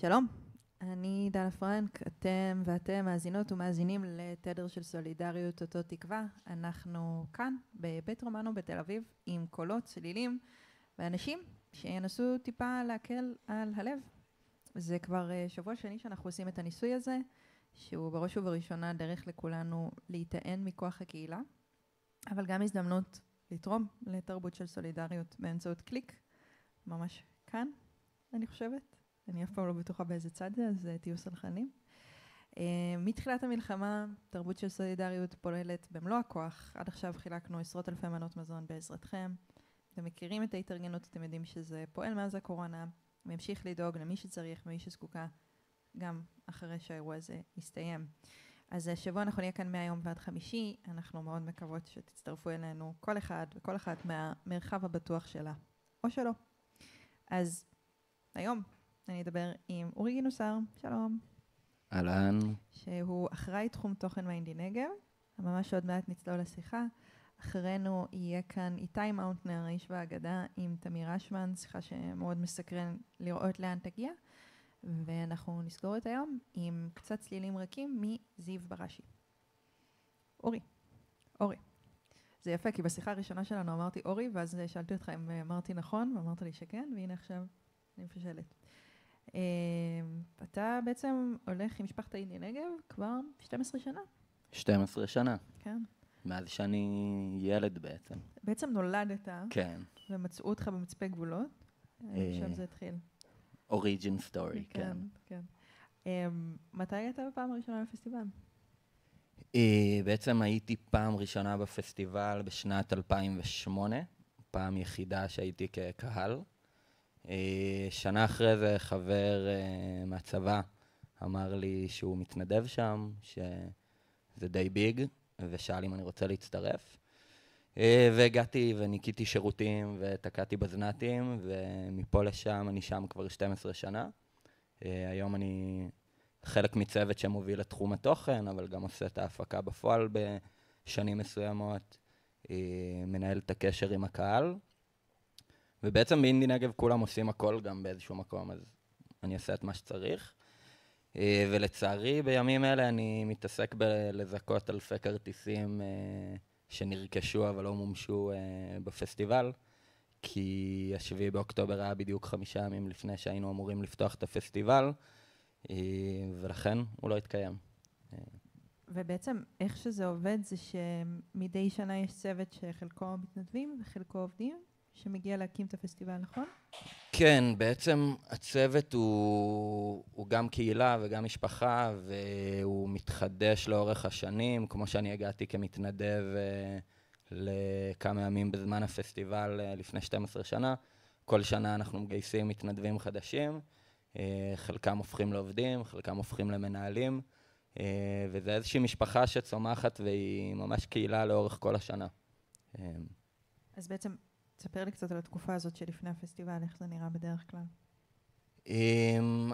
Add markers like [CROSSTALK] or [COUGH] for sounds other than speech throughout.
שלום, אני דנה פרנק, אתם ואתם מאזינות ומאזינים לתדר של סולידריות אותו תקווה. אנחנו כאן, בבית רומנו בתל אביב, עם קולות, צלילים ואנשים שינסו טיפה להקל על הלב. זה כבר אה, שבוע שני שאנחנו עושים את הניסוי הזה, שהוא בראש ובראשונה דרך לכולנו להיטען מכוח הקהילה, אבל גם הזדמנות לתרום לתרבות של סולידריות באמצעות קליק, ממש כאן, אני חושבת. אני אף פעם לא בטוחה באיזה צד זה, אז אה, תהיו סלחנים. אה, מתחילת המלחמה, תרבות של סולידריות פועלת במלוא הכוח. עד עכשיו חילקנו עשרות אלפי מנות מזון בעזרתכם. אתם מכירים את ההתארגנות, אתם יודעים שזה פועל מאז הקורונה, ממשיך לדאוג למי שצריך ומי שזקוקה, גם אחרי שהאירוע הזה יסתיים. אז השבוע אה, אנחנו נהיה כאן מהיום ועד חמישי, אנחנו מאוד מקוות שתצטרפו אלינו, כל אחד וכל אחת מהמרחב הבטוח שלה, או שלא. אז היום, אני אדבר עם אורי גינוסר, שלום. אהלן. שהוא אחראי תחום תוכן מיינדי נגב, ממש עוד מעט נצלול לשיחה. אחרינו יהיה כאן איתי מאונטנר, האיש והאגדה, עם תמיר אשמן, שיחה שמאוד מסקרן לראות לאן תגיע. ואנחנו נסגור את היום עם קצת צלילים רכים מזיו בראשי. אורי, אורי. זה יפה, כי בשיחה הראשונה שלנו אמרתי אורי, ואז שאלתי אותך אם אמרתי נכון, ואמרת לי שכן, והנה עכשיו אני מפשלת. אמ, אתה בעצם הולך עם משפחת עיני נגב כבר 12 שנה. 12 שנה. כן. מאז שאני ילד בעצם. בעצם נולדת. כן. ומצאו אותך במצפה גבולות. אה, שם זה התחיל. אוריג'ין סטורי, כן. כן. כן. אמ, מתי הייתה בפעם הראשונה בפסטיבל? אה, בעצם הייתי פעם ראשונה בפסטיבל בשנת 2008, פעם יחידה שהייתי כקהל. אה, שנה אחרי זה חבר אה, מהצבא אמר לי שהוא מתנדב שם, שזה די ביג, ושאל אם אני רוצה להצטרף. אה, והגעתי וניקיתי שירותים ותקעתי בזנתים, ומפה לשם אני שם כבר 12 שנה. היום אני חלק מצוות שמוביל את תחום התוכן, אבל גם עושה את ההפקה בפועל בשנים מסוימות. מנהל את הקשר עם הקהל, ובעצם באינדי נגב כולם עושים הכל גם באיזשהו מקום, אז אני אעשה את מה שצריך. אה, ולצערי, בימים אלה אני מתעסק בלזכות אלפי כרטיסים אה, שנרכשו אבל לא מומשו אה, בפסטיבל, כי השביעי באוקטובר היה בדיוק חמישה ימים לפני שהיינו אמורים לפתוח את הפסטיבל, ולכן הוא לא התקיים. ובעצם איך שזה עובד זה שמדי שנה יש צוות שחלקו מתנדבים וחלקו עובדים, שמגיע להקים את הפסטיבל, נכון? כן, בעצם הצוות הוא, הוא גם קהילה וגם משפחה, והוא מתחדש לאורך השנים, כמו שאני הגעתי כמתנדב אה, לכמה ימים בזמן הפסטיבל אה, לפני 12 שנה. כל שנה אנחנו מגייסים מתנדבים חדשים, אה, חלקם הופכים לעובדים, חלקם הופכים למנהלים, וזה איזושהי משפחה שצומחת והיא ממש קהילה לאורך כל השנה. אז בעצם תספר לי קצת על התקופה הזאת שלפני הפסטיבל, איך זה נראה בדרך כלל. אמ,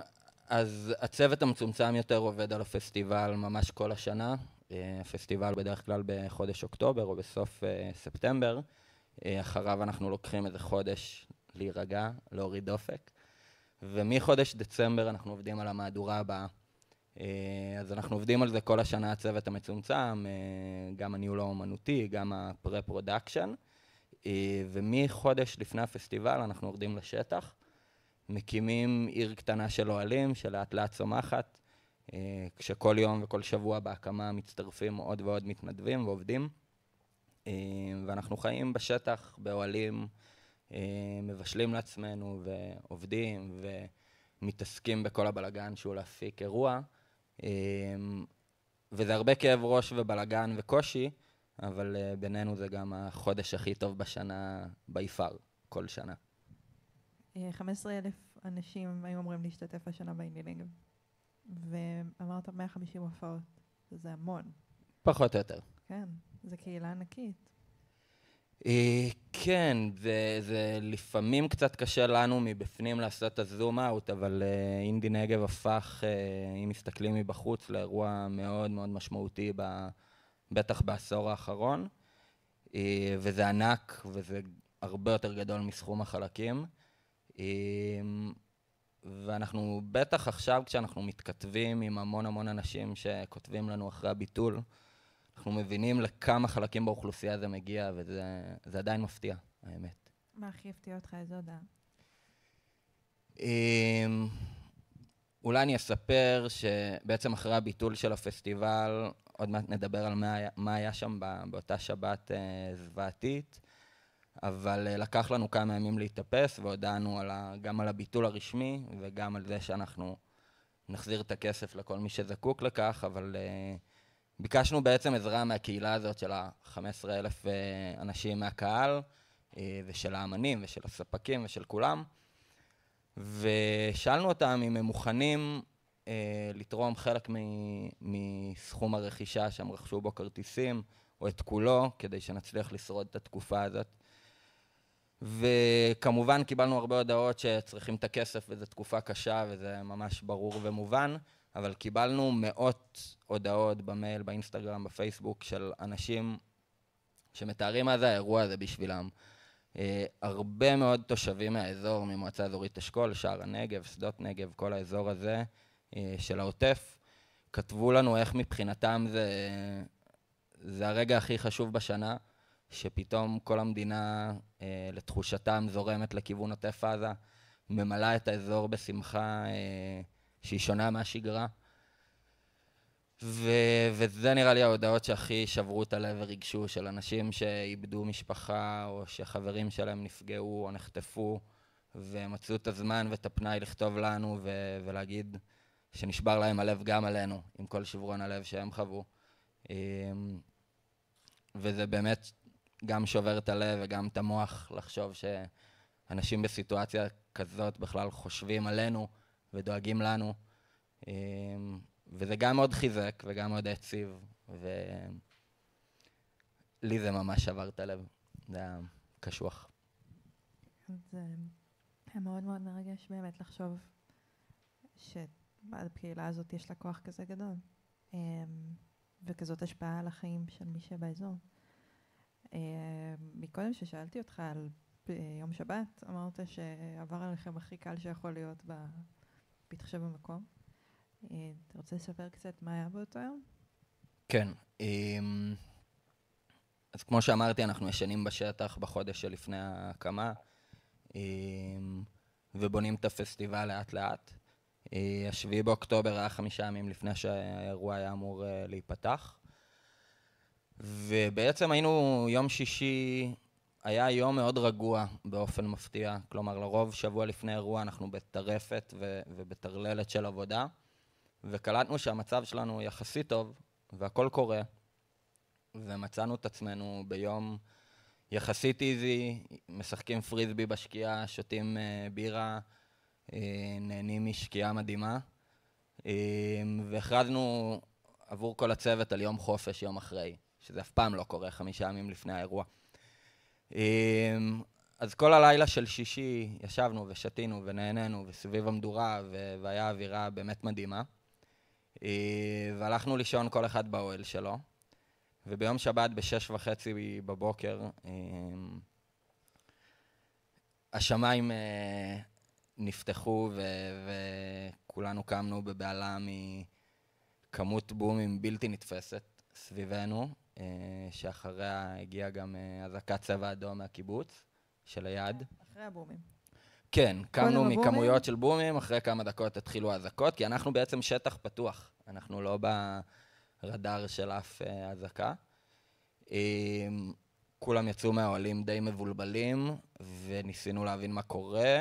אז הצוות המצומצם יותר עובד על הפסטיבל ממש כל השנה. אה, הפסטיבל בדרך כלל בחודש אוקטובר או בסוף אה, ספטמבר. אה, אחריו אנחנו לוקחים איזה חודש להירגע, להוריד דופק. ומחודש דצמבר אנחנו עובדים על המהדורה הבאה. אז אנחנו עובדים על זה כל השנה, הצוות המצומצם, גם הניהול האומנותי, גם הפרה-פרודקשן. אה, ומחודש לפני הפסטיבל אנחנו יורדים לשטח, מקימים עיר קטנה של אוהלים, שלאט לאט צומחת, אה, כשכל יום וכל שבוע בהקמה מצטרפים עוד ועוד מתנדבים ועובדים, אה, ואנחנו חיים בשטח, באוהלים, מבשלים לעצמנו ועובדים ומתעסקים בכל הבלגן שהוא להפיק אירוע, וזה הרבה כאב ראש ובלגן וקושי, אבל uh, בינינו זה גם החודש הכי טוב בשנה, בי פאר, כל שנה. 15 אה, אלף אנשים היו אמורים להשתתף השנה באינדילינג, ואמרת 150 הופעות, זה המון. פחות או יותר. כן, זו קהילה ענקית. אה, כן, זה, זה לפעמים קצת קשה לנו מבפנים לעשות את הזום אאוט, אבל uh, אינדי נגב הפך, uh, אם מסתכלים מבחוץ, לאירוע מאוד מאוד משמעותי ב... בטח בעשור האחרון, אה, וזה ענק, וזה הרבה יותר גדול מסכום החלקים. אה, ואנחנו בטח עכשיו, כשאנחנו מתכתבים עם המון המון אנשים שכותבים לנו אחרי הביטול, אנחנו מבינים לכמה חלקים באוכלוסייה זה מגיע, וזה עדיין מפתיע, האמת. מה הכי הפתיע אותך? איזו הודעה? אה, אולי אני אספר שבעצם אחרי הביטול של הפסטיבל, עוד מעט נדבר על מה, מה היה שם באותה שבת אה, זוועתית, אבל אה, לקח לנו כמה ימים להתאפס, והודענו על ה, גם על הביטול הרשמי וגם על זה שאנחנו נחזיר את הכסף לכל מי שזקוק לכך, אבל אה, ביקשנו בעצם עזרה מהקהילה הזאת של ה-15,000 אנשים מהקהל, ושל האמנים, ושל הספקים, ושל כולם. ושאלנו אותם אם הם מוכנים אה, לתרום חלק מ- מסכום הרכישה שהם רכשו בו כרטיסים, או את כולו, כדי שנצליח לשרוד את התקופה הזאת. וכמובן קיבלנו הרבה הודעות שצריכים את הכסף וזו תקופה קשה וזה ממש ברור ומובן, אבל קיבלנו מאות הודעות במייל, באינסטגרם, בפייסבוק של אנשים שמתארים מה זה האירוע הזה בשבילם. אה, הרבה מאוד תושבים מהאזור, ממועצה אזורית אשכול, שער הנגב, שדות נגב, כל האזור הזה, אה, של העוטף, כתבו לנו איך מבחינתם זה, זה הרגע הכי חשוב בשנה, שפתאום כל המדינה, אה, לתחושתם, זורמת לכיוון עוטף עזה, ממלאה את האזור בשמחה אה, שהיא שונה מהשגרה. ו- וזה נראה לי ההודעות שהכי שברו את הלב וריגשו, של אנשים שאיבדו משפחה, או שחברים שלהם נפגעו או נחטפו, ומצאו את הזמן ואת הפנאי לכתוב לנו ו- ולהגיד, שנשבר להם הלב גם עלינו, עם כל שברון הלב שהם חוו. אמ, וזה באמת גם שובר את הלב וגם את המוח לחשוב שאנשים בסיטואציה כזאת בכלל חושבים עלינו ודואגים לנו. אמ, וזה גם מאוד חיזק וגם מאוד הציב, ולי זה ממש שבר את הלב. זה היה קשוח. זה אמ, היה מאוד מאוד מרגש באמת לחשוב ש... הקהילה הזאת יש לה כוח כזה גדול, אמ, וכזאת השפעה על החיים של מי שבאזור. אמ, מקודם ששאלתי אותך על אה, יום שבת, אמרת שעבר עליכם הכי קל שיכול להיות בהתחשב במקום. אה, אתה רוצה לספר קצת מה היה באותו יום? כן. אמ, אז כמו שאמרתי, אנחנו ישנים בשטח בחודש שלפני ההקמה, ובונים את הפסטיבל לאט-לאט. אה, השביעי באוקטובר היה חמישה ימים לפני שהאירוע היה אמור אה, להיפתח. ובעצם היינו, יום שישי היה יום מאוד רגוע באופן מפתיע. כלומר, לרוב שבוע לפני אירוע אנחנו בטרפת ובטרללת של עבודה, וקלטנו שהמצב שלנו יחסית טוב, והכל קורה, ומצאנו את עצמנו ביום יחסית איזי, משחקים פריזבי בשקיעה, שותים uh, בירה. אה, נהנים משקיעה מדהימה, אה, והכרזנו עבור כל הצוות על יום חופש יום אחרי, שזה אף פעם לא קורה, חמישה ימים לפני האירוע. אה, אז כל הלילה של שישי ישבנו ושתינו ונהנינו וסביב המדורה, והיה אווירה באמת מדהימה. והלכנו לישון כל אחד באוהל שלו, וביום שבת בשש וחצי בבוקר השמיים נפתחו ו- וכולנו קמנו בבהלה מכמות בומים בלתי נתפסת סביבנו, אה, שאחריה הגיעה גם אה, אזעקת צבע אדום מהקיבוץ, של היד. אחרי הבומים. כן, קמנו מכמויות של בומים, אחרי כמה דקות התחילו האזעקות, כי אנחנו בעצם שטח פתוח, אנחנו לא ברדאר של אף אה, אזעקה. כולם יצאו מהאוהלים די מבולבלים, וניסינו להבין מה קורה.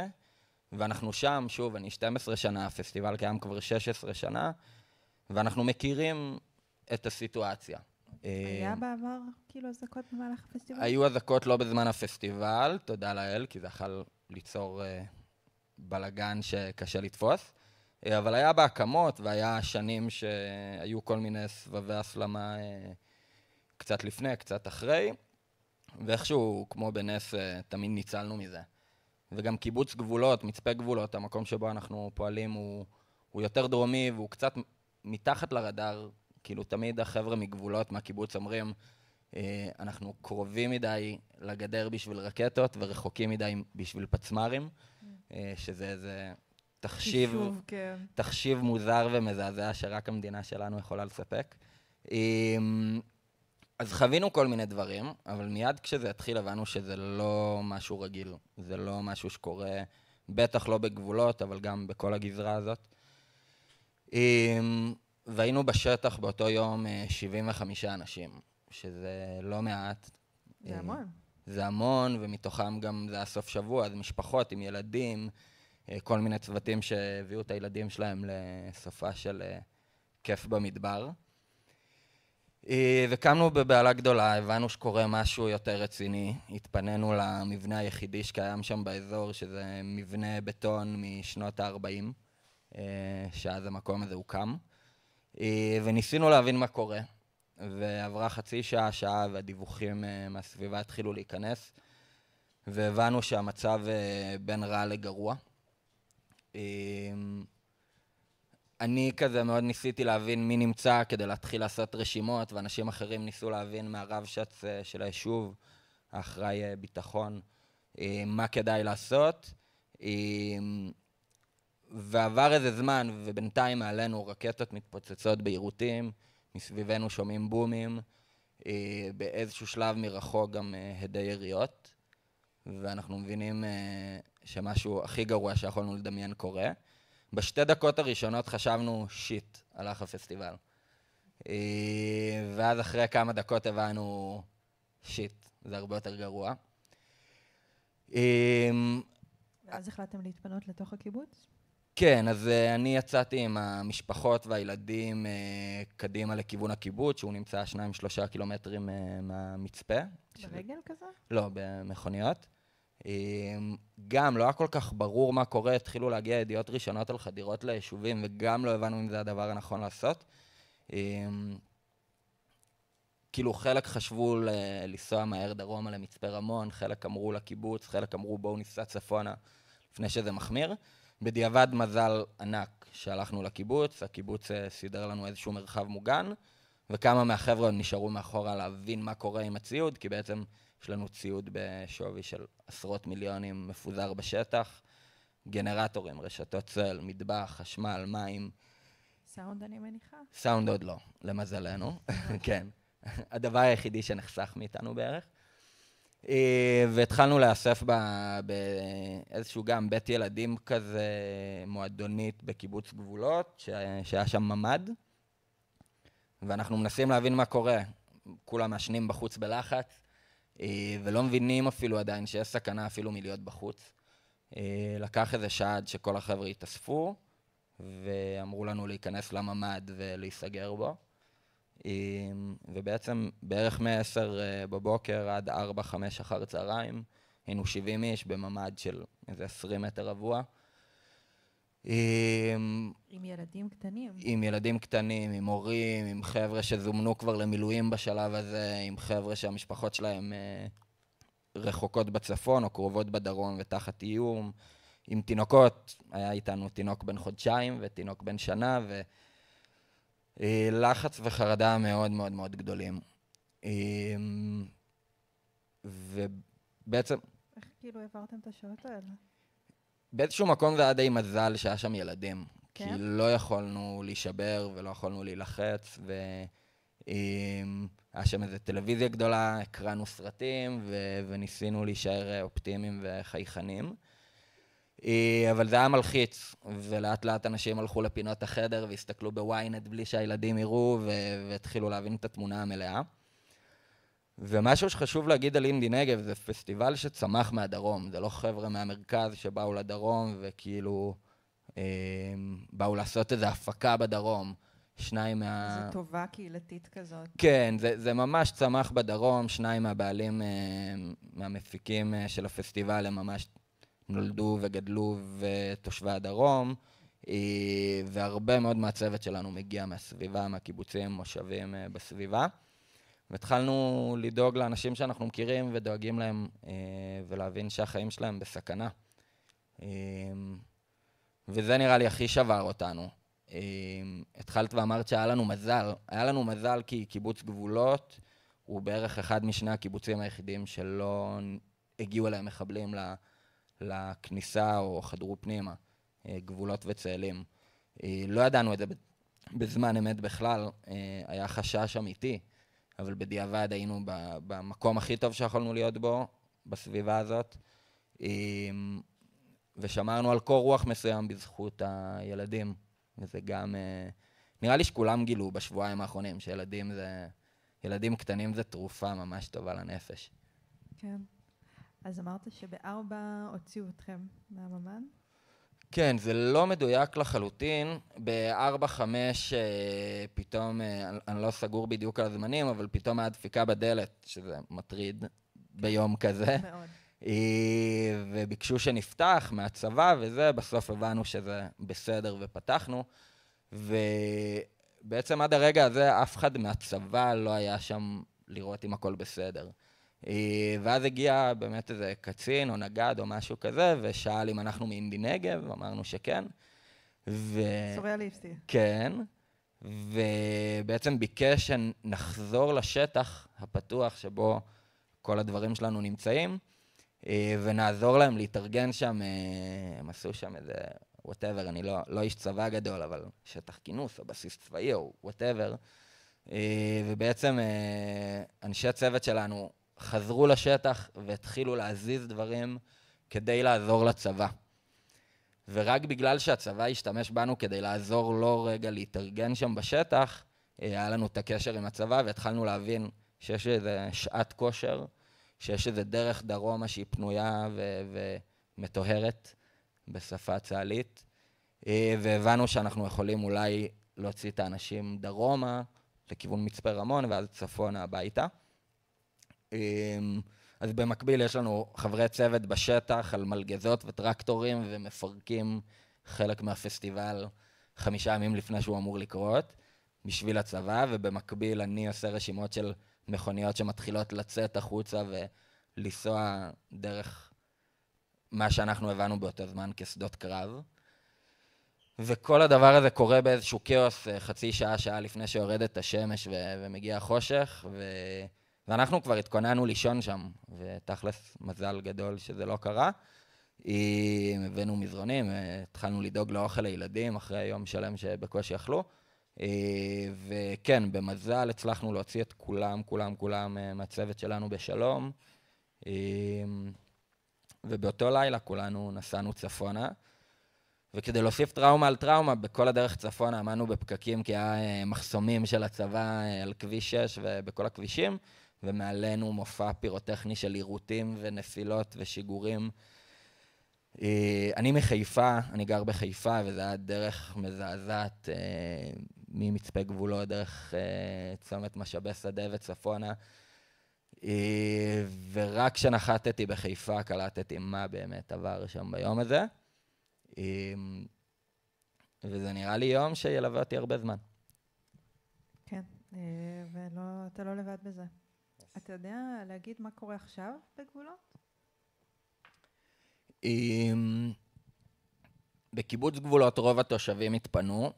ואנחנו שם, שוב, אני 12 שנה, הפסטיבל קיים כבר 16 שנה, ואנחנו מכירים את הסיטואציה. היה אה, בעבר כאילו אזעקות במהלך הפסטיבל? היו אזעקות לא בזמן הפסטיבל, תודה לאל, כי זה יכול ליצור אה, בלגן שקשה לתפוס. אה, אבל היה בהקמות, והיה שנים שהיו כל מיני סבבי הסלמה קצת לפני, קצת אחרי, ואיכשהו, כמו בנס, תמיד ניצלנו מזה. וגם קיבוץ גבולות, מצפה גבולות, המקום שבו אנחנו פועלים הוא, הוא יותר דרומי והוא קצת מתחת לרדאר, כאילו תמיד החבר'ה מגבולות, מהקיבוץ אומרים, אה, אנחנו קרובים מדי לגדר בשביל רקטות ורחוקים מדי בשביל פצמ"רים, אה, שזה איזה תחשיב, חישוב, כן. תחשיב מוזר ומזעזע שרק המדינה שלנו יכולה לספק. אמ, אז חווינו כל מיני דברים, אבל מיד כשזה התחיל הבנו שזה לא משהו רגיל. זה לא משהו שקורה, בטח לא בגבולות, אבל גם בכל הגזרה הזאת. אמ, והיינו בשטח באותו יום 75 אה, אנשים, שזה לא מעט. זה אה, המון. זה המון, ומתוכם גם זה היה סוף שבוע, אז משפחות עם ילדים, אה, כל מיני צוותים שהביאו את הילדים שלהם לסופה של כיף במדבר. אה, וקמנו בבהלה גדולה, הבנו שקורה משהו יותר רציני. התפנינו למבנה היחידי שקיים שם באזור, שזה מבנה בטון משנות ה-40, אה, שאז המקום הזה הוקם. אה, וניסינו להבין מה קורה. ועברה חצי שעה, שעה, והדיווחים מהסביבה התחילו להיכנס, והבנו שהמצב בין רע לגרוע. אני כזה מאוד ניסיתי להבין מי נמצא כדי להתחיל לעשות רשימות, ואנשים אחרים ניסו להבין מהרבש"ץ אה, של היישוב, האחראי אה, ביטחון, אה, מה כדאי לעשות. ועבר איזה זמן, ובינתיים מעלינו רקטות מתפוצצות בעירותים, מסביבנו שומעים בומים, באיזשהו שלב מרחוק גם הדי יריות, ואנחנו מבינים שמשהו הכי גרוע שיכולנו לדמיין קורה. בשתי דקות הראשונות חשבנו, שיט, הלך הפסטיבל. אה, ואז אחרי כמה דקות הבנו, שיט, זה הרבה יותר גרוע. אה, ואז החלטתם להתפנות לתוך הקיבוץ? כן, אז uh, אני יצאתי עם המשפחות והילדים uh, קדימה לכיוון הקיבוץ, שהוא נמצא שניים-שלושה קילומטרים uh, מהמצפה. ברגל שזה... כזה? לא, במכוניות. אמ, גם לא היה כל כך ברור מה קורה, התחילו להגיע ידיעות ראשונות על חדירות ליישובים, וגם לא הבנו אם זה הדבר הנכון לעשות. אמ, כאילו חלק חשבו לנסוע מהר דרומה למצפה רמון, חלק אמרו לקיבוץ, חלק אמרו בואו ניסע צפונה לפני שזה מחמיר. בדיעבד מזל ענק שהלכנו לקיבוץ, הקיבוץ אה, סידר לנו איזשהו מרחב מוגן, וכמה מהחבר'ה נשארו מאחורה להבין מה קורה עם הציוד, כי בעצם יש לנו ציוד בשווי של עשרות מיליונים מפוזר בשטח, גנרטורים, רשתות צל, מטבח, חשמל, מים. סאונד אני מניחה. סאונד עוד לא, למזלנו, אוקיי. [LAUGHS] כן. הדבר היחידי שנחסך מאיתנו בערך. אה, והתחלנו לאסף באיזשהו גם בית ילדים כזה, מועדונית בקיבוץ גבולות, ש... שהיה שם ממ"ד, ואנחנו מנסים להבין מה קורה. כולם מעשנים בחוץ בלחץ, אה, ולא מבינים אפילו עדיין שיש סכנה אפילו מלהיות בחוץ. אה, לקח איזה שעה עד שכל החבר'ה התאספו, ואמרו לנו להיכנס לממ"ד ולהיסגר בו. אה, ובעצם בערך מ-10 בבוקר עד 4-5 אחר צהריים, היינו 70 איש בממ"ד של איזה 20 מטר רבוע. עם ילדים קטנים. עם ילדים קטנים, עם הורים, עם חבר'ה שזומנו כבר למילואים בשלב הזה, עם חבר'ה שהמשפחות שלהם אה, רחוקות בצפון או קרובות בדרום ותחת איום. עם תינוקות, היה איתנו תינוק בן חודשיים ותינוק בן שנה, ולחץ אה, וחרדה מאוד מאוד מאוד גדולים. אה, ובעצם... איך כאילו העברתם את השעות האלה? באיזשהו מקום זה היה די מזל שהיה שם ילדים. כן? כי לא יכולנו להישבר ולא יכולנו להילחץ, והיה אמ, שם איזו טלוויזיה גדולה, הקראנו סרטים ו- וניסינו להישאר אה, אופטימיים וחייכנים. אה, אבל זה היה מלחיץ, ולאט לאט אנשים הלכו לפינות החדר והסתכלו בוויינט בלי שהילדים יראו, והתחילו להבין את התמונה המלאה. ומשהו שחשוב להגיד על אינדי נגב, זה פסטיבל שצמח מהדרום, זה לא חבר'ה מהמרכז שבאו לדרום וכאילו אה, באו לעשות איזו הפקה בדרום. שניים מה... זו טובה קהילתית כזאת. כן, זה, זה ממש צמח בדרום, שניים מהבעלים, אה, מהמפיקים אה, של הפסטיבל, הם ממש נולדו וגדלו ותושבי הדרום, אה, והרבה מאוד מהצוות שלנו מגיע מהסביבה, מהקיבוצים, מושבים אה, בסביבה. והתחלנו לדאוג לאנשים שאנחנו מכירים ודואגים להם, אה, ולהבין שהחיים שלהם בסכנה. אה, וזה נראה לי הכי שבר אותנו. אה, התחלת ואמרת שהיה לנו מזל. היה לנו מזל כי קיבוץ גבולות הוא בערך אחד משני הקיבוצים היחידים שלא הגיעו אליהם מחבלים לכניסה או חדרו פנימה, גבולות וצאלים. לא ידענו את זה בזמן אמת בכלל, היה חשש אמיתי. אבל בדיעבד היינו במקום הכי טוב שיכולנו להיות בו, בסביבה הזאת, אמ, ושמרנו על קור רוח מסוים בזכות הילדים, וזה גם... אה, נראה לי שכולם גילו בשבועיים האחרונים שילדים זה... ילדים קטנים זה תרופה ממש טובה לנפש. כן. אז אמרת שבארבע הוציאו אתכם מהממן? כן, זה לא מדויק לחלוטין. ב-4-5 אה, פתאום, אה, אני לא סגור בדיוק על הזמנים, אבל פתאום היה דפיקה בדלת, שזה מטריד ביום כזה. מאוד. וביקשו שנפתח מהצבא וזה, בסוף הבנו שזה בסדר ופתחנו. ובעצם עד הרגע הזה אף אחד מהצבא לא היה שם לראות אם הכל בסדר. אה, ואז הגיע באמת איזה קצין או נגד או משהו כזה, ושאל אם אנחנו מאינדי נגב, אמרנו שכן. ו... סוריאליסטי. כן, ובעצם ביקש שנחזור לשטח הפתוח שבו כל הדברים שלנו נמצאים, אה, ונעזור להם להתארגן שם, אה, הם עשו שם איזה וואטאבר, אני לא, לא איש צבא גדול, אבל שטח כינוס או בסיס צבאי או וואטאבר. ובעצם אנשי הצוות שלנו חזרו לשטח והתחילו להזיז דברים כדי לעזור לצבא. ורק בגלל שהצבא השתמש בנו כדי לעזור לו לא רגע להתארגן שם בשטח, היה לנו את הקשר עם הצבא והתחלנו להבין שיש איזה שעת כושר, שיש איזה דרך דרומה שהיא פנויה ו- ומטוהרת בשפה צה"לית, אה, והבנו שאנחנו יכולים אולי להוציא את האנשים דרומה לכיוון מצפה רמון ואז צפונה הביתה. אמ, אז במקביל יש לנו חברי צוות בשטח על מלגזות וטרקטורים ומפרקים חלק מהפסטיבל חמישה ימים לפני שהוא אמור לקרות, בשביל הצבא, ובמקביל אני עושה רשימות של מכוניות שמתחילות לצאת החוצה ולנסוע דרך מה שאנחנו הבנו באותו זמן כשדות קרב. וכל הדבר הזה קורה באיזשהו כאוס אה, חצי שעה, שעה לפני שיורדת השמש ו- ומגיע החושך, ו... ואנחנו כבר התכוננו לישון שם, ותכלס, מזל גדול שזה לא קרה. אה, הבאנו מזרונים, אה, התחלנו לדאוג לאוכל לילדים אחרי יום שלם שבקושי אכלו. אה, וכן, במזל הצלחנו להוציא את כולם, כולם, כולם מהצוות שלנו בשלום. ובאותו לילה כולנו נסענו צפונה. וכדי להוסיף טראומה על טראומה, בכל הדרך צפונה עמדנו בפקקים כי היה מחסומים של הצבא על כביש 6 ובכל הכבישים. ומעלינו מופע פירוטכני של עירותים ונפילות ושיגורים. אה, אני מחיפה, אני גר בחיפה, וזה היה דרך מזעזעת אה, ממצפה גבולו, דרך אה, צומת משאבי שדה וצפונה. ורק כשנחתתי בחיפה קלטתי מה באמת עבר שם ביום הזה. וזה נראה לי יום שילווה אותי הרבה זמן. כן, ואתה לא לבד בזה. אתה יודע להגיד מה קורה עכשיו בגבולות? אמ, בקיבוץ גבולות רוב התושבים התפנו.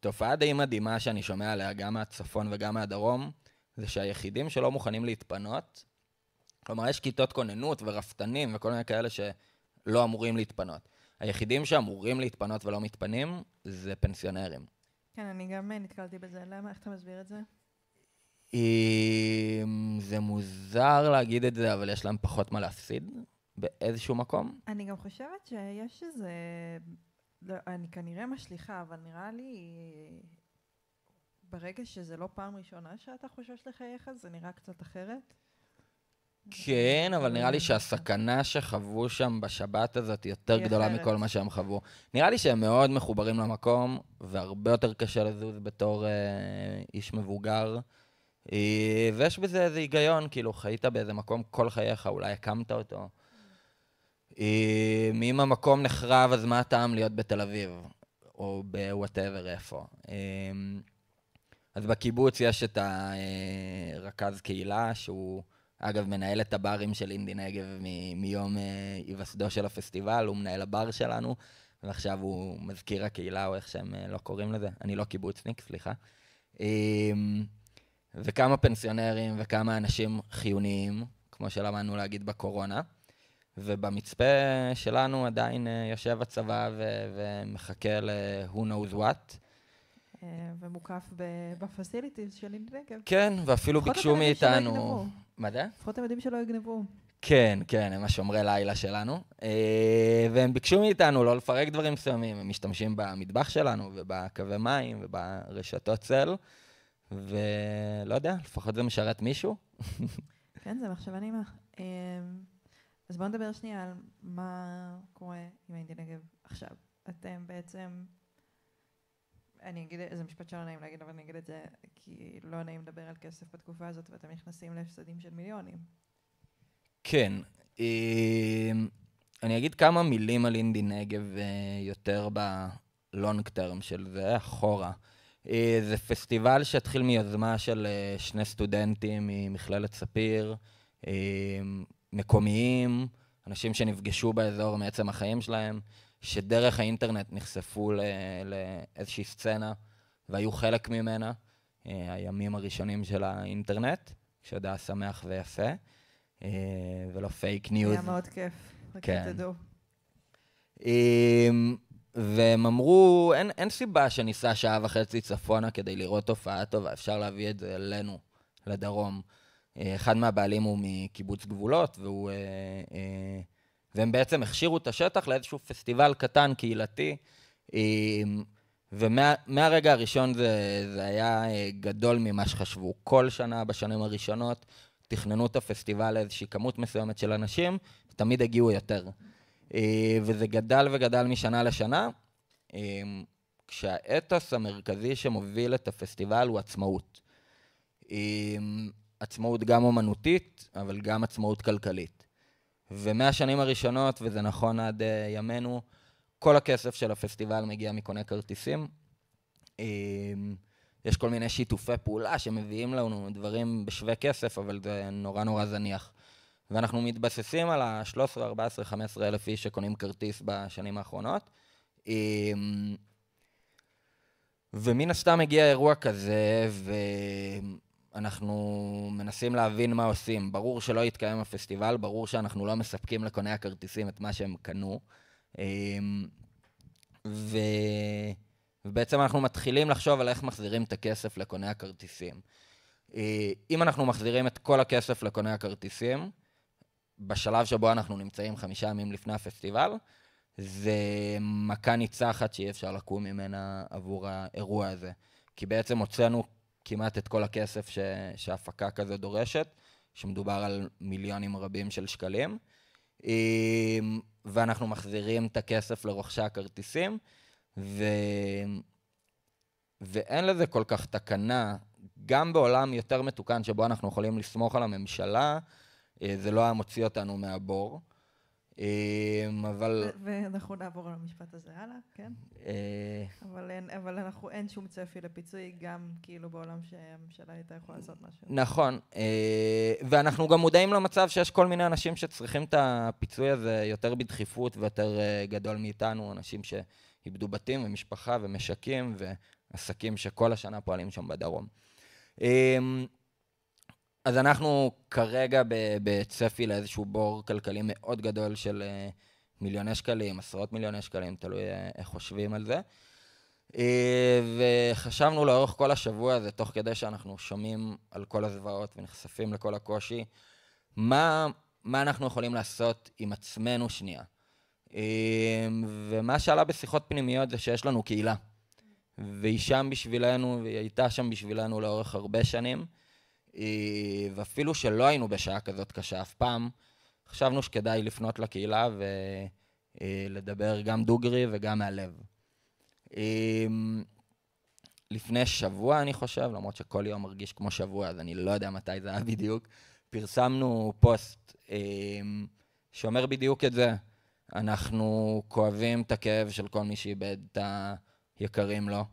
תופעה די מדהימה שאני שומע עליה גם מהצפון וגם מהדרום, זה שהיחידים שלא מוכנים להתפנות, כלומר, יש כיתות כוננות ורפתנים וכל מיני כאלה שלא אמורים להתפנות. היחידים שאמורים להתפנות ולא מתפנים זה פנסיונרים. כן, אני גם אה, נתקלתי בזה. למה? איך אתה מסביר את זה? זה מוזר להגיד את זה, אבל יש להם פחות מה להפסיד באיזשהו מקום. אני גם חושבת שיש איזה... לא, אני כנראה משליכה, אבל נראה לי ברגע שזה לא פעם ראשונה שאתה חושש לחייך, זה נראה קצת אחרת. כן, אבל נראה לי שהסכנה שחוו שם בשבת הזאת היא יותר גדולה אחרת. מכל מה שהם חוו. נראה לי שהם מאוד מחוברים למקום, והרבה יותר קשה לזוז בתור אה, איש מבוגר. אה, ויש בזה איזה היגיון, כאילו, חיית באיזה מקום כל חייך, אולי הקמת אותו. אה, אם המקום נחרב, אז מה הטעם להיות בתל אביב? או בוואטאבר איפה. אה, אז בקיבוץ יש את הרכז קהילה, שהוא אגב מנהל את הברים של אינדי נגב מ- מיום היווסדו של הפסטיבל, הוא מנהל הבר שלנו, ועכשיו הוא מזכיר הקהילה, או איך שהם לא קוראים לזה. אני לא קיבוצניק, סליחה. וכמה פנסיונרים וכמה אנשים חיוניים, כמו שלמדנו להגיד בקורונה. ובמצפה שלנו עדיין אה, יושב הצבא ו- ומחכה ל-who knows what. אה, ומוקף בפסיליטיז של נגב. כן, ואפילו ביקשו מאיתנו... מה זה? לפחות הם יודעים שלא יגנבו. כן, כן, הם השומרי לילה שלנו. אה, והם ביקשו מאיתנו לא לפרק דברים מסוימים, הם משתמשים במטבח שלנו ובקווי מים וברשתות צל. ולא יודע, לפחות זה משרת מישהו. כן, זה מחשבה נעימה. אמ, אז בואו נדבר שנייה על מה קורה עם אינדי נגב עכשיו. אתם בעצם, אני אגיד, איזה משפט שלא נעים להגיד, אבל אני אגיד את זה כי לא נעים לדבר על כסף בתקופה הזאת, ואתם נכנסים להפסדים של מיליונים. כן. אמ, אני אגיד כמה מילים על אינדי נגב אה, יותר בלונג טרם של זה, אחורה. אה, זה פסטיבל שהתחיל מיוזמה של אה, שני סטודנטים ממכללת ספיר, אה, מקומיים, אנשים שנפגשו באזור מעצם החיים שלהם, שדרך האינטרנט נחשפו לאיזושהי סצנה והיו חלק ממנה, הימים הראשונים של האינטרנט, כשעוד היה שמח ויפה, ולא פייק ניוז. היה מאוד כיף, רק כן. שתדעו. אמ, והם אמרו, אין, אין סיבה שניסע שעה וחצי צפונה כדי לראות תופעה טובה, אפשר להביא את זה אלינו, לדרום. אה, אחד מהבעלים הוא מקיבוץ גבולות, והוא, אה, אה, והם בעצם הכשירו את השטח לאיזשהו פסטיבל קטן, קהילתי, ומהרגע אמ, ומה, הראשון זה, זה היה גדול ממה שחשבו. כל שנה, בשנים הראשונות, תכננו את הפסטיבל לאיזושהי כמות מסוימת של אנשים, תמיד הגיעו יותר. אה, וזה גדל וגדל משנה לשנה, אה, כשהאתוס המרכזי שמוביל את הפסטיבל הוא עצמאות. אה, עצמאות גם אומנותית, אבל גם עצמאות כלכלית. ומהשנים הראשונות, וזה נכון עד ימינו, כל הכסף של הפסטיבל מגיע מקונה כרטיסים. יש כל מיני שיתופי פעולה שמביאים לנו דברים בשווה כסף, אבל זה נורא נורא זניח. ואנחנו מתבססים על ה-13, 14, 15 אלף איש שקונים כרטיס בשנים האחרונות. אמ, ומן הסתם הגיע אירוע כזה, ואנחנו מנסים להבין מה עושים. ברור שלא יתקיים הפסטיבל, ברור שאנחנו לא מספקים לקוני הכרטיסים את מה שהם קנו. אמ, ו... ובעצם אנחנו מתחילים לחשוב על איך מחזירים את הכסף לקוני הכרטיסים. אה, אם אנחנו מחזירים את כל הכסף לקוני הכרטיסים, בשלב שבו אנחנו נמצאים חמישה ימים לפני הפסטיבל, זה מכה ניצחת שאי אפשר לקום ממנה עבור האירוע הזה. כי בעצם הוצאנו כמעט את כל הכסף ש... שהפקה כזה דורשת, שמדובר על מיליונים רבים של שקלים, אמ, ואנחנו מחזירים את הכסף לרוכשי הכרטיסים, ו... ואין לזה כל כך תקנה, גם בעולם יותר מתוקן שבו אנחנו יכולים לסמוך על הממשלה, אה, זה לא היה מוציא אותנו מהבור. אה, אבל... ואנחנו נעבור על המשפט הזה הלאה, כן? אה, אבל, אין, אבל אנחנו, אין שום צפי לפיצוי, גם כאילו בעולם שהממשלה הייתה יכולה לעשות משהו. נכון, ואנחנו גם מודעים למצב שיש כל מיני אנשים שצריכים את הפיצוי הזה יותר בדחיפות ויותר גדול מאיתנו, אנשים שאיבדו בתים ומשפחה ומשקים ועסקים שכל השנה פועלים שם בדרום. אז אנחנו כרגע בצפי לאיזשהו בור כלכלי מאוד גדול של אה, מיליוני שקלים, עשרות מיליוני שקלים, תלוי אה, איך חושבים על זה. אה, וחשבנו לאורך כל השבוע הזה, תוך כדי שאנחנו שומעים על כל הזוועות ונחשפים לכל הקושי, מה, מה אנחנו יכולים לעשות עם עצמנו שנייה. ומה שעלה בשיחות פנימיות זה שיש לנו קהילה. והיא שם בשבילנו, והיא הייתה שם בשבילנו לאורך הרבה שנים. אה, ואפילו שלא היינו בשעה כזאת קשה אף פעם, חשבנו שכדאי לפנות לקהילה ולדבר אה, גם דוגרי וגם מהלב. אה, לפני שבוע, אני חושב, למרות שכל יום מרגיש כמו שבוע, אז אני לא יודע מתי זה היה בדיוק, פרסמנו פוסט שאומר בדיוק את זה. אנחנו כואבים את הכאב של כל מי שאיבד את היקרים לו.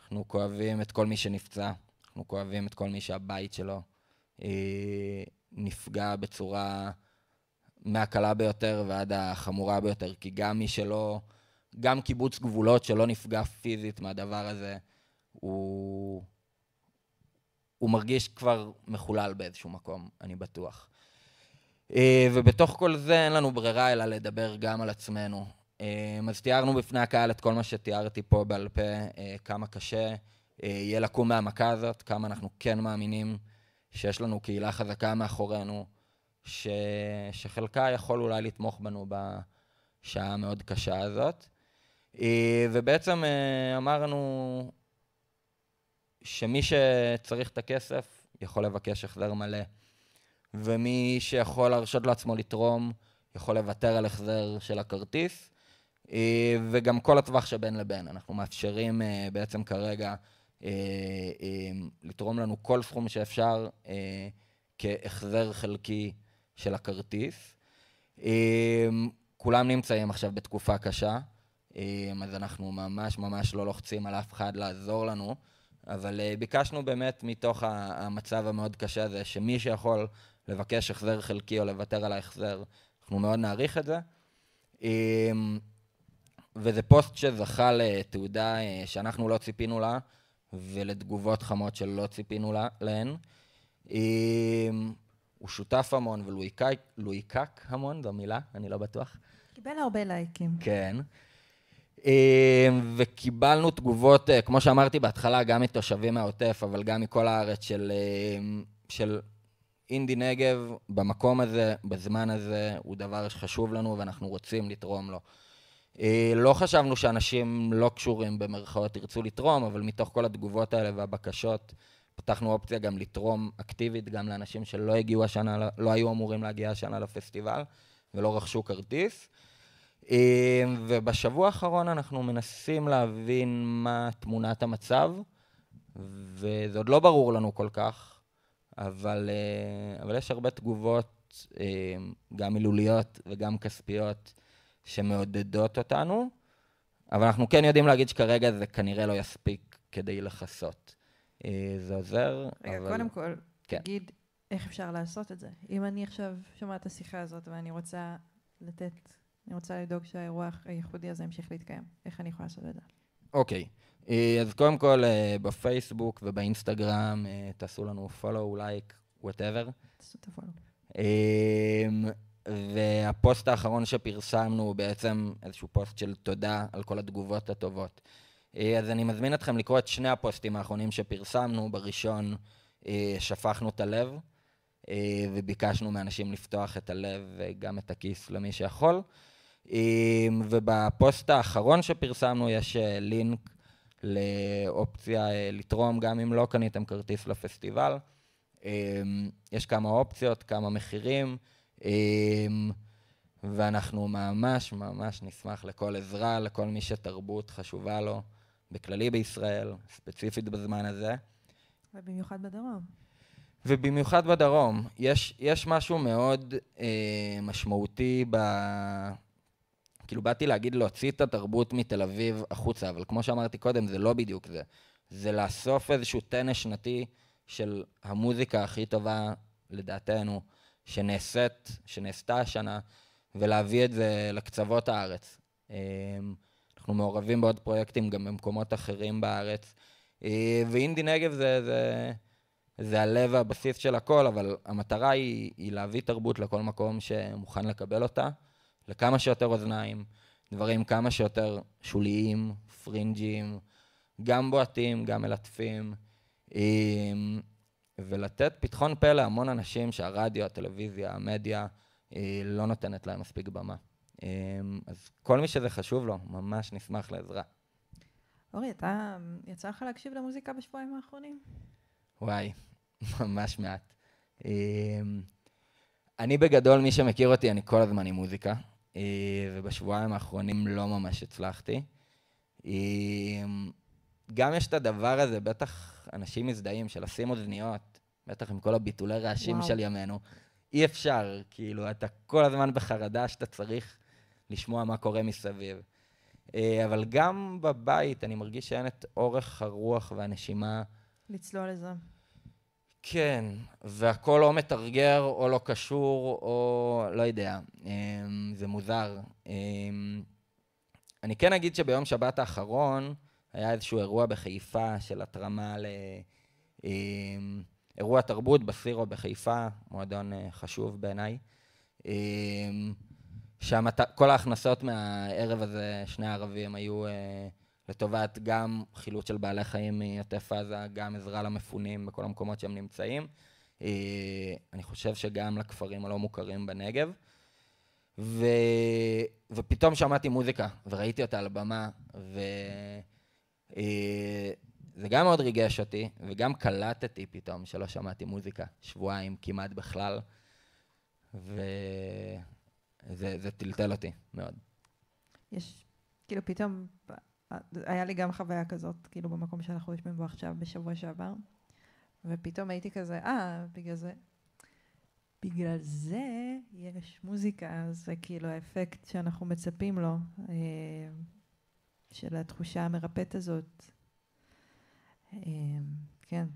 אנחנו כואבים את כל מי שנפצע. אנחנו כואבים את כל מי שהבית שלו אה, נפגע בצורה מהקלה ביותר ועד החמורה ביותר, כי גם מי שלא, גם קיבוץ גבולות שלא נפגע פיזית מהדבר הזה, הוא, הוא מרגיש כבר מחולל באיזשהו מקום, אני בטוח. אה, ובתוך כל זה אין לנו ברירה אלא לדבר גם על עצמנו. אה, אז תיארנו בפני הקהל את כל מה שתיארתי פה בעל פה, כמה קשה. אה, יהיה לקום מהמכה הזאת, כמה אנחנו כן מאמינים שיש לנו קהילה חזקה מאחורינו, ש... שחלקה יכול אולי לתמוך בנו בשעה המאוד קשה הזאת. אה, ובעצם אה, אמרנו שמי שצריך את הכסף יכול לבקש החזר מלא, ומי שיכול להרשות לעצמו לתרום יכול לוותר על החזר של הכרטיס, וגם כל הטווח שבין לבין. אנחנו מאפשרים בעצם כרגע אה, אה, לתרום לנו כל סכום שאפשר אה, כהחזר חלקי של הכרטיס. כולם נמצאים עכשיו בתקופה קשה, אז אנחנו ממש ממש לא לוחצים על אף אחד לעזור לנו, אבל ביקשנו באמת מתוך המצב המאוד קשה הזה, שמי שיכול לבקש החזר חלקי או לוותר על ההחזר, אנחנו מאוד נעריך את זה. וזה פוסט שזכה לתעודה שאנחנו לא ציפינו לה, ולתגובות חמות שלא ציפינו לה, להן. אמ, הוא שותף המון ולויקק המון, זו מילה, אני לא בטוח. קיבל הרבה לייקים. כן. אמ, וקיבלנו תגובות, אה, כמו שאמרתי בהתחלה, גם מתושבים מהעוטף, אבל גם מכל הארץ של, אמ, של אינדי נגב, במקום הזה, בזמן הזה, הוא דבר שחשוב לנו ואנחנו רוצים לתרום לו. אה, לא חשבנו שאנשים לא קשורים במרכאות ירצו לתרום, אבל מתוך כל התגובות האלה והבקשות, פתחנו אופציה גם לתרום אקטיבית, גם לאנשים שלא הגיעו השנה, לא היו אמורים להגיע השנה לפסטיבל, ולא רכשו כרטיס. אה, ובשבוע האחרון אנחנו מנסים להבין מה תמונת המצב, וזה עוד לא ברור לנו כל כך, אבל, אה, אבל יש הרבה תגובות, גם מילוליות וגם כספיות, שמעודדות אותנו, אבל אנחנו כן יודעים להגיד שכרגע זה כנראה לא יספיק כדי לכסות. אה, זה עוזר, רגע, אבל... קודם כל, כן. תגיד איך אפשר לעשות את זה. אם אני עכשיו שומעת את השיחה הזאת ואני רוצה לתת, אני רוצה לדאוג שהאירוע הייחודי הזה ימשיך להתקיים, איך אני יכולה לעשות את זה? אוקיי. Okay. אה, אז קודם כל, אה, בפייסבוק ובאינסטגרם, תעשו לנו follow, like, whatever. תעשו את ה-follow. אמ, והפוסט האחרון שפרסמנו הוא בעצם איזשהו פוסט של תודה על כל התגובות הטובות. אה, אז אני מזמין אתכם לקרוא את שני הפוסטים האחרונים שפרסמנו. בראשון אה, שפכנו את הלב, אה, וביקשנו מאנשים לפתוח את הלב וגם את הכיס למי שיכול. ובפוסט האחרון שפרסמנו יש לינק לאופציה לתרום, גם אם לא קניתם כרטיס לפסטיבל. יש כמה אופציות, כמה מחירים. אמ, ואנחנו ממש ממש נשמח לכל עזרה, לכל מי שתרבות חשובה לו, בכללי בישראל, ספציפית בזמן הזה. ובמיוחד בדרום. ובמיוחד בדרום. יש, יש משהו מאוד אה, משמעותי ב... כאילו, באתי להגיד להוציא את התרבות מתל אביב החוצה, אבל כמו שאמרתי קודם, זה לא בדיוק זה. זה לאסוף איזשהו טנא שנתי של המוזיקה הכי טובה, לדעתנו, שנעשית, שנעשתה השנה, ולהביא את זה לקצוות הארץ. אמ, אנחנו מעורבים בעוד פרויקטים גם במקומות אחרים בארץ. אה, ואינדי נגב זה, זה, זה הלב והבסיס של הכל, אבל המטרה היא, היא להביא תרבות לכל מקום שמוכן לקבל אותה, לכמה שיותר אוזניים, דברים כמה שיותר שוליים, פרינגים גם בועטים, גם מלטפים. אמ, ולתת פתחון פה להמון אנשים שהרדיו, הטלוויזיה, המדיה, אה, לא נותנת להם מספיק במה. אה, אז כל מי שזה חשוב לו, ממש נשמח לעזרה. אורי, אתה, יצא לך להקשיב למוזיקה בשבועיים האחרונים? וואי, [LAUGHS] ממש מעט. אה, אני בגדול, מי שמכיר אותי, אני כל הזמן עם מוזיקה, ובשבועיים האחרונים לא ממש הצלחתי. גם יש את הדבר הזה, בטח אנשים מזדהים, של לשים אוזניות, בטח עם כל הביטולי רעשים וואו. של ימינו. אי אפשר, כאילו, אתה כל הזמן בחרדה שאתה צריך לשמוע מה קורה מסביב. אה, אבל גם בבית אני מרגיש שאין את אורך הרוח והנשימה. לצלול לזה. כן, והכל או מתרגר או לא קשור או לא יודע, אה, זה מוזר. אה, אני כן אגיד שביום שבת האחרון, היה איזשהו אירוע בחיפה של התרמה לאירוע אמ, אירוע תרבות בסירו בחיפה, מועדון אה, חשוב בעיניי. אמ, כל ההכנסות מהערב הזה, שני הערבים, היו אה, לטובת גם חילוט של בעלי חיים מעוטף עזה, גם עזרה למפונים בכל המקומות שהם נמצאים. אה, אני חושב שגם לכפרים הלא מוכרים בנגב. ו... ופתאום שמעתי מוזיקה, וראיתי אותה על הבמה, ו... אה, זה גם מאוד ריגש אותי, וגם קלטתי פתאום שלא שמעתי מוזיקה שבועיים כמעט בכלל, וזה טלטל אותי מאוד. יש, כאילו פתאום, היה לי גם חוויה כזאת, כאילו במקום שאנחנו יושבים בו עכשיו, בשבוע שעבר, ופתאום הייתי כזה, אה, בגלל זה, בגלל זה יש מוזיקה, זה כאילו האפקט שאנחנו מצפים לו. אה, של התחושה המרפאת הזאת. אמ, כן.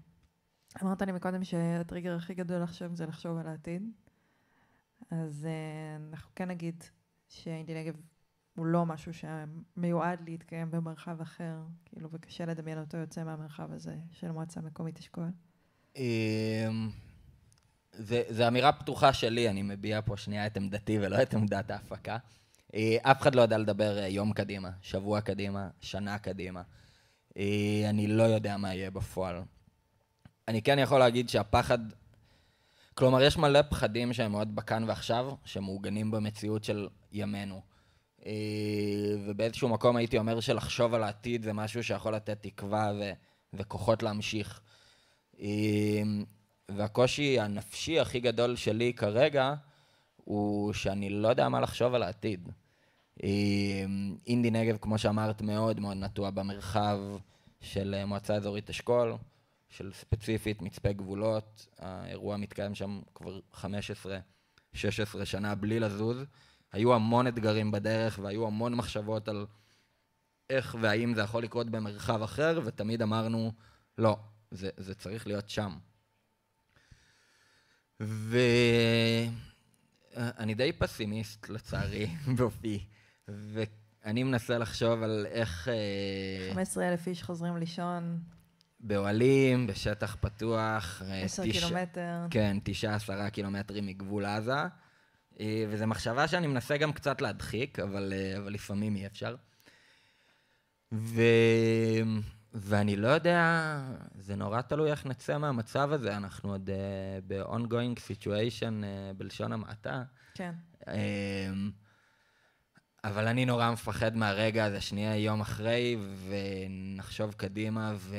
אמרת לי מקודם שהטריגר הכי גדול עכשיו זה לחשוב על העתיד, אז אה, אנחנו כן נגיד שאינדי נגב הוא לא משהו שמיועד להתקיים במרחב אחר, כאילו, וקשה לדמיין אותו יוצא מהמרחב הזה של מועצה מקומית אשכול. אמ, זו אמירה פתוחה שלי, אני מביע פה שנייה את עמדתי ולא את עמדת ההפקה. אה, אף אחד לא יודע לדבר אה, יום קדימה, שבוע קדימה, שנה קדימה. אה, אני לא יודע מה יהיה בפועל. אני כן יכול להגיד שהפחד... כלומר, יש מלא פחדים שהם מאוד בכאן ועכשיו, שמעוגנים במציאות של ימינו. ובאיזשהו מקום הייתי אומר שלחשוב על העתיד זה משהו שיכול לתת תקווה ו... וכוחות להמשיך. והקושי הנפשי הכי גדול שלי כרגע הוא שאני לא יודע מה לחשוב על העתיד. אינדי נגב, כמו שאמרת, מאוד מאוד נטוע במרחב של אה, מועצה אזורית אשכול, של ספציפית מצפה גבולות. האירוע מתקיים שם כבר 15-16 שנה בלי לזוז. היו המון אתגרים בדרך והיו המון מחשבות על איך והאם זה יכול לקרות במרחב אחר, ותמיד אמרנו, לא, זה, זה צריך להיות שם. ואני אה, די פסימיסט, לצערי, [LAUGHS] באופי. ואני מנסה לחשוב על איך... 15 אה, אלף איש חוזרים לישון. באוהלים, בשטח פתוח. 10 אה, תש... קילומטר. כן, 9-10 קילומטרים מגבול עזה. אה, וזו מחשבה שאני מנסה גם קצת להדחיק, אבל, אבל לפעמים אי אפשר. ו... ואני לא יודע, זה נורא תלוי איך נצא מהמצב הזה, אנחנו עוד uh, ב-ongoing situation uh, בלשון המעטה. כן. Uh, אבל אני נורא מפחד מהרגע הזה שנהיה יום אחרי, ונחשוב קדימה ו...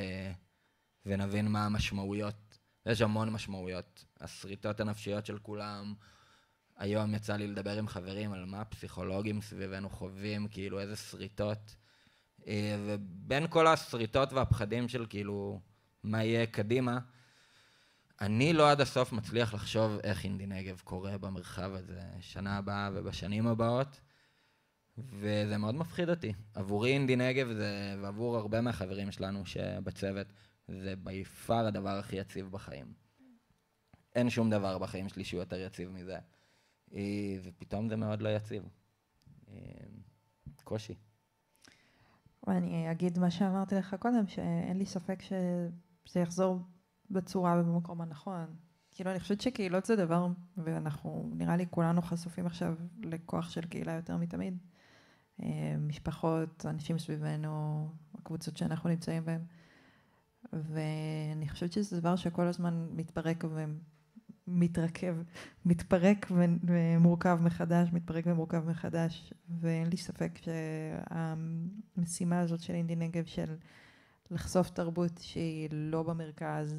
ונבין מה המשמעויות. יש המון משמעויות. השריטות הנפשיות של כולם. היום יצא לי לדבר עם חברים על מה הפסיכולוגים סביבנו חווים, כאילו איזה שריטות. אה, ובין כל השריטות והפחדים של כאילו מה יהיה קדימה, אני לא עד הסוף מצליח לחשוב איך אינדי נגב קורה במרחב הזה שנה הבאה ובשנים הבאות. וזה מאוד מפחיד אותי. עבורי אינדי נגב זה, ועבור הרבה מהחברים שלנו שבצוות, זה בי פאר הדבר הכי יציב בחיים. אין שום דבר בחיים שלי שהוא יותר יציב מזה. אה, ופתאום זה מאוד לא יציב. אה, קושי. אני אגיד מה שאמרתי לך קודם, שאין לי ספק שזה יחזור בצורה ובמקום הנכון. כאילו, אני חושבת שקהילות זה דבר, ואנחנו, נראה לי כולנו חשופים עכשיו לכוח של קהילה יותר מתמיד. אה, משפחות, אנשים סביבנו, הקבוצות שאנחנו נמצאים בהן. ואני חושבת שזה דבר שכל הזמן מתפרק ומתרכב, מתפרק ומורכב מחדש, מתפרק ומורכב מחדש, ואין לי ספק שהמשימה הזאת של אינדי נגב של לחשוף תרבות שהיא לא במרכז,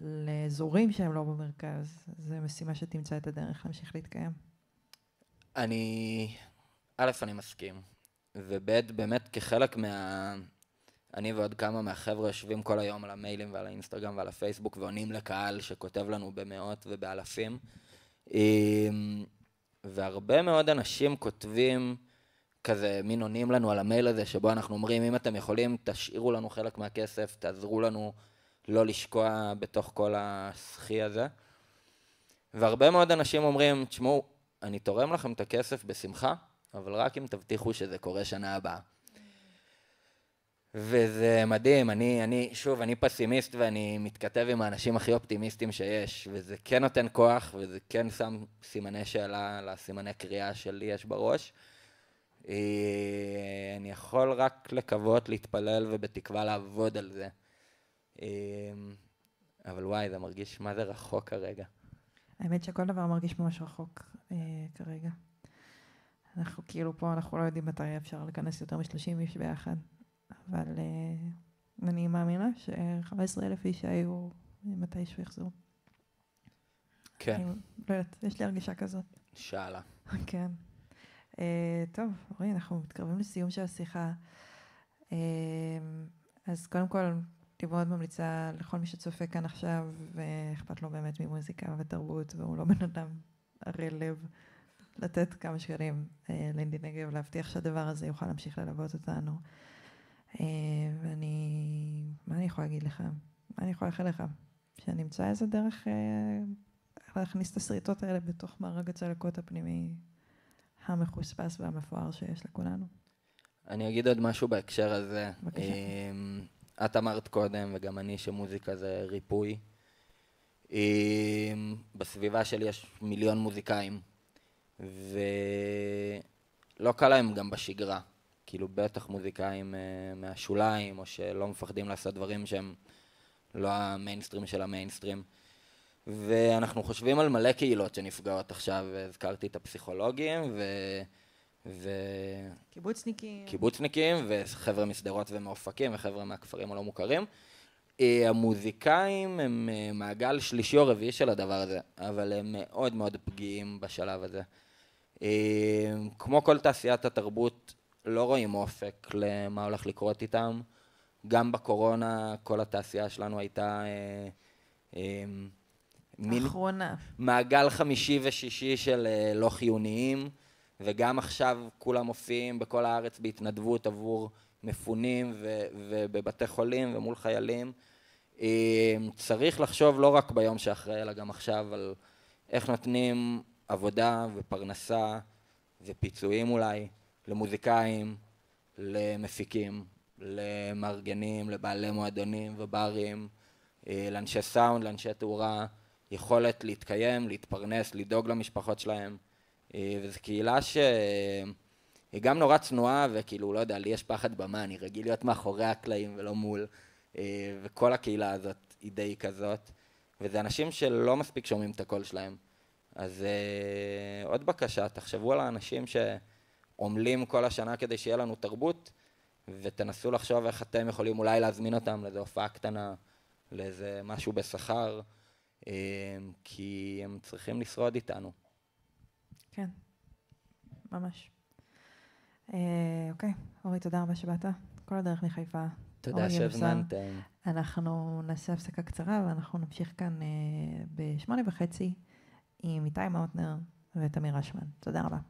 לאזורים שהם לא במרכז, זו משימה שתמצא את הדרך להמשיך להתקיים. אני א', אני מסכים. וב', באמת כחלק מה... אני ועוד כמה מהחבר'ה יושבים כל היום על המיילים ועל האינסטגרם ועל הפייסבוק ועונים לקהל שכותב לנו במאות ובאלפים. אמ, והרבה מאוד אנשים כותבים כזה, מין עונים לנו על המייל הזה, שבו אנחנו אומרים, אם אתם יכולים, תשאירו לנו חלק מהכסף, תעזרו לנו לא לשקוע בתוך כל הסחי הזה. והרבה מאוד אנשים אומרים, תשמעו, אני תורם לכם את הכסף בשמחה, אבל רק אם תבטיחו שזה קורה שנה הבאה. וזה מדהים, אני, אני, שוב, אני פסימיסט ואני מתכתב עם האנשים הכי אופטימיסטים שיש, וזה כן נותן כוח, וזה כן שם סימני שאלה לסימני קריאה שלי יש בראש. אה, אני יכול רק לקוות, להתפלל ובתקווה לעבוד על זה. אה, אבל וואי, זה מרגיש מה זה רחוק כרגע. האמת שכל דבר מרגיש ממש רחוק אה, כרגע. אנחנו כאילו פה, אנחנו לא יודעים מתי אפשר לכנס יותר מ-30 איש ביחד, אבל אה, אני מאמינה ש-15 אלף איש שהיו, אה, מתישהו יחזרו. כן. לא יודעת, יש לי הרגישה כזאת. שאלה. [LAUGHS] כן. Uh, טוב, אורי, אנחנו מתקרבים לסיום של השיחה. Uh, אז קודם כל, אני מאוד ממליצה לכל מי שצופה כאן עכשיו, ואכפת לו באמת ממוזיקה ותרבות, והוא לא בן אדם ערל לב. לתת כמה שקלים אה, לאינדי נגב, להבטיח שהדבר הזה יוכל להמשיך ללוות אותנו. אה, ואני, מה אני יכולה להגיד לך? מה אני יכולה לאחל לך? שאני אמצא איזה דרך אה, להכניס את השריטות האלה בתוך מארג הצלקות הפנימי המחוספס והמפואר שיש לכולנו. אני אגיד עוד משהו בהקשר הזה. בבקשה. אמ, את אמרת קודם, וגם אני, שמוזיקה זה ריפוי. אמ, בסביבה שלי יש מיליון מוזיקאים, ולא קל להם גם בשגרה. כאילו, בטח מוזיקאים אה, מהשוליים, או שלא מפחדים לעשות דברים שהם לא המיינסטרים של המיינסטרים. ואנחנו חושבים על מלא קהילות שנפגעות עכשיו, הזכרתי את הפסיכולוגים, ו... ו... קיבוצניקים. קיבוצניקים, וחבר'ה משדרות ומאופקים, וחבר'ה מהכפרים הלא מוכרים. אה, המוזיקאים הם אה, מעגל שלישי או רביעי של הדבר הזה, אבל הם מאוד מאוד פגיעים בשלב הזה. אמ, כמו כל תעשיית התרבות, לא רואים אופק למה הולך לקרות איתם. גם בקורונה כל התעשייה שלנו הייתה אה, אמ, אחרונה. מעגל חמישי ושישי של אה, לא חיוניים, וגם עכשיו כולם מופיעים בכל הארץ בהתנדבות עבור מפונים ו- ובבתי חולים ומול חיילים. אמ, צריך לחשוב לא רק ביום שאחרי, אלא גם עכשיו על איך נותנים עבודה ופרנסה ופיצויים אולי, למוזיקאים, למפיקים, למארגנים, לבעלי מועדונים וברים, אה, לאנשי סאונד, לאנשי תאורה, יכולת להתקיים, להתפרנס, לדאוג למשפחות שלהם. אה, וזו קהילה שהיא גם נורא צנועה, וכאילו, לא יודע, לי יש פחד במה, אני רגיל להיות מאחורי הקלעים ולא מול, אה, וכל הקהילה הזאת היא די כזאת, וזה אנשים שלא מספיק שומעים את הקול שלהם. אז אה, עוד בקשה, תחשבו על האנשים שעמלים כל השנה כדי שיהיה לנו תרבות, ותנסו לחשוב איך אתם יכולים אולי להזמין אותם לאיזו הופעה קטנה, לאיזה משהו בשכר, אה, כי הם צריכים לשרוד איתנו. כן, ממש. אה, אוקיי, אורי, תודה רבה שבאת. כל הדרך מחיפה. תודה שהזמנתם. אנחנו נעשה הפסקה קצרה ואנחנו נמשיך כאן אה, בשמונה וחצי. עם איתי מאוטנר ותמיר אשמן. תודה רבה.